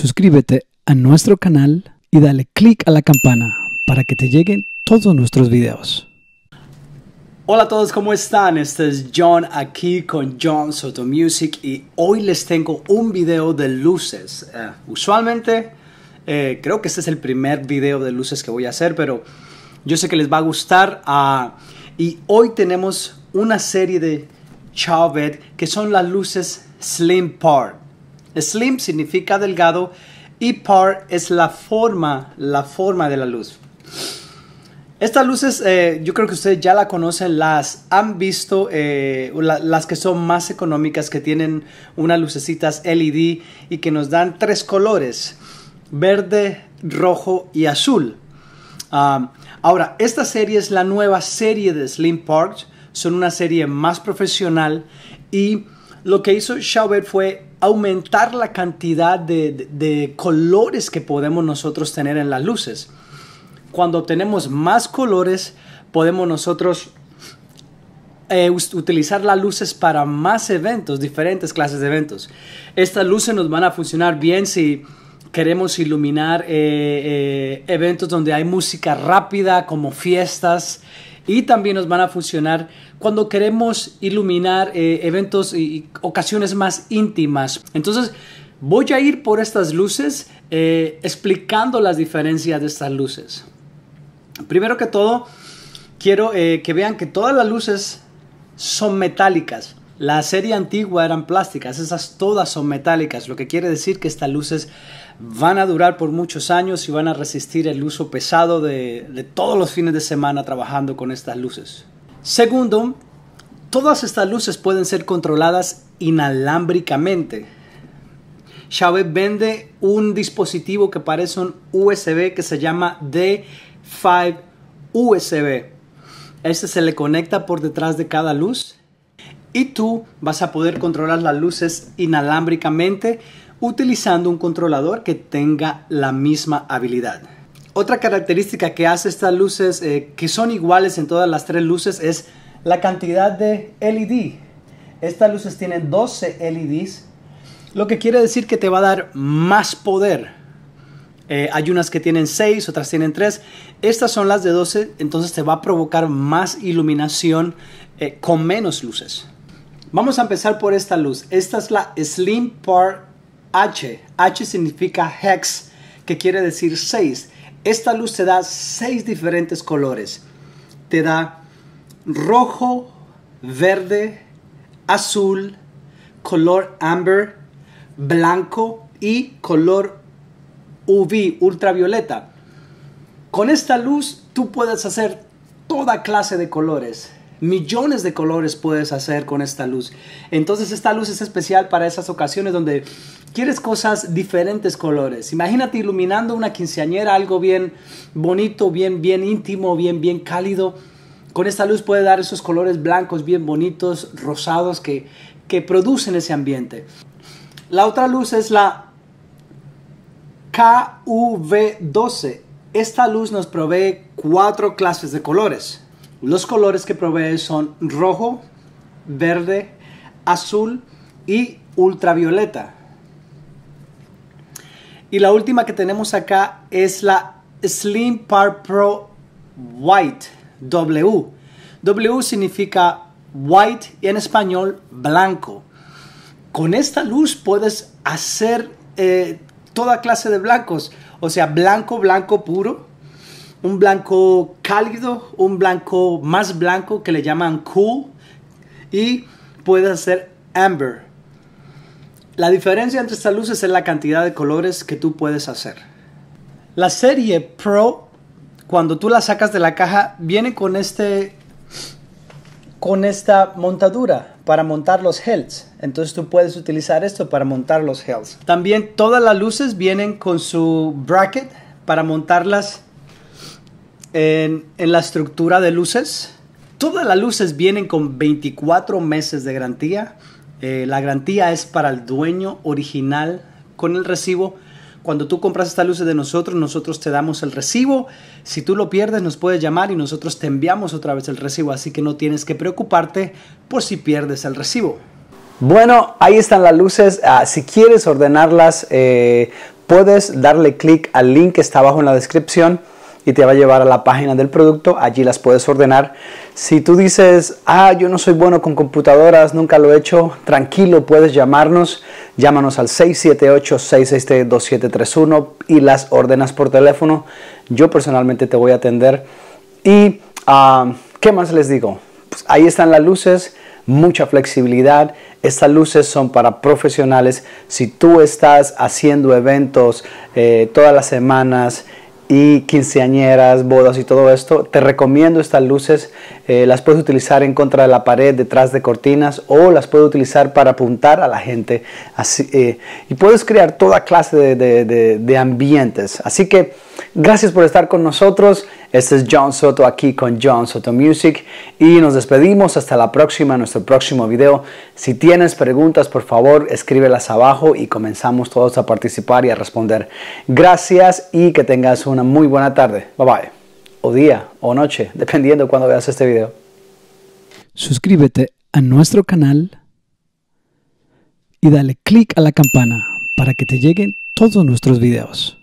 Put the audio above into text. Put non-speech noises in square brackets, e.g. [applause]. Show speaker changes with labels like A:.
A: Suscríbete a nuestro canal y dale click a la campana para que te lleguen todos nuestros videos. Hola a todos, ¿cómo están? Este es John aquí con John Soto Music y hoy les tengo un video de luces. Eh, usualmente eh, creo que este es el primer video de luces que voy a hacer, pero yo sé que les va a gustar. Ah, y hoy tenemos una serie de Chauvet que son las luces Slim Park Slim significa delgado y par es la forma, la forma de la luz. Estas luces, eh, yo creo que ustedes ya la conocen, las han visto, eh, las que son más económicas, que tienen unas lucecitas LED y que nos dan tres colores, verde, rojo y azul. Ah, ahora, esta serie es la nueva serie de Slim Park, son una serie más profesional y lo que hizo Schaubert fue aumentar la cantidad de, colores que podemos nosotros tener en las luces. Cuando tenemos más colores, podemos nosotros eh, utilizar las luces para más eventos, diferentes clases de eventos. Estas luces nos van a funcionar bien si queremos iluminar eh, eh, eventos donde hay música rápida, como fiestas, y también nos van a funcionar cuando queremos iluminar eh, eventos y ocasiones más íntimas. Entonces, voy a ir por estas luces eh, explicando las diferencias de estas luces. Primero que todo, quiero eh, que vean que todas las luces son metálicas. La serie antigua eran plásticas, esas todas son metálicas, lo que quiere decir que estas luces van a durar por muchos años y van a resistir el uso pesado de, todos los fines de semana trabajando con estas luces. Segundo, todas estas luces pueden ser controladas inalámbricamente. xavier vende un dispositivo que parece un USB que se llama D5 USB. Este se le conecta por detrás de cada luz y tú vas a poder controlar las luces inalámbricamente utilizando un controlador que tenga la misma habilidad. Otra característica que hace estas luces, eh, que son iguales en todas las tres luces, es la cantidad de LED. Estas luces tienen 12 LEDs, lo que quiere decir que te va a dar más poder. Eh, hay unas que tienen 6, otras tienen 3. Estas son las de 12, entonces te va a provocar más iluminación eh, con menos luces. Vamos a empezar por esta luz. Esta es la Slim Par H. H significa hex, que quiere decir 6. Esta luz te da 6 diferentes colores. Te da rojo, verde, azul, color amber, blanco y color UV, ultravioleta. Con esta luz tú puedes hacer toda clase de colores. Millones de colores puedes hacer con esta luz. Entonces esta luz es especial para esas ocasiones donde quieres cosas diferentes colores. Imagínate iluminando una quinceañera, algo bien bonito, bien bien íntimo, bien bien cálido. Con esta luz puede dar esos colores blancos bien bonitos, rosados que que producen ese ambiente. La otra luz es la KUV12. Esta luz nos provee cuatro clases de colores. Los colores que provee son rojo, verde, azul y ultravioleta. Y la última que tenemos acá es la Slim Par Pro White W. W significa white y en español blanco. Con esta luz puedes hacer eh, toda clase de blancos, o sea, blanco, blanco puro, un blanco cálido, un blanco más blanco que le llaman cool y puedes hacer amber. La diferencia entre estas luces es la cantidad de colores que tú puedes hacer. La serie Pro, cuando tú la sacas de la caja, viene con este con esta montadura para montar los health. Entonces tú puedes utilizar esto para montar los helts. También todas las luces vienen con su bracket para montarlas en, la estructura de luces. Todas las luces vienen con 24 meses de garantía. Eh, la garantía es para el dueño original con el recibo. Cuando tú compras estas luces de nosotros, nosotros te damos el recibo. Si tú lo pierdes, nos puedes llamar y nosotros te enviamos otra vez el recibo. Así que no tienes que preocuparte por si pierdes el recibo. Bueno, ahí están las luces. Ah, si quieres ordenarlas, eh, puedes darle clic al link que está abajo en la descripción y te va a llevar a la página del producto, allí las puedes ordenar. Si tú dices, ah, yo no soy bueno con computadoras, nunca lo he hecho, tranquilo, puedes llamarnos, llámanos al 678-663-2731 y las ordenas por teléfono, yo personalmente te voy a atender. Y, ah, ¿qué más les digo? Pues ahí están las luces, mucha flexibilidad. Estas luces son para profesionales. Si tú estás haciendo eventos eh, todas las semanas, y quinceañeras, bodas y todo esto, te recomiendo estas luces. Eh, las puedes utilizar en contra de la pared, detrás de cortinas o las puedes utilizar para apuntar a la gente. Así, eh, y puedes crear toda clase de ambientes. Así que Gracias por estar con nosotros. Este es John Soto aquí con John Soto Music y nos despedimos hasta la próxima, nuestro próximo video. Si tienes preguntas, por favor, escríbelas abajo y comenzamos todos a participar y a responder. Gracias y que tengas una muy buena tarde. Bye bye. O día o noche, [laughs] dependiendo cuando veas este video. Suscríbete a nuestro canal y dale click a la campana para que te lleguen todos nuestros videos.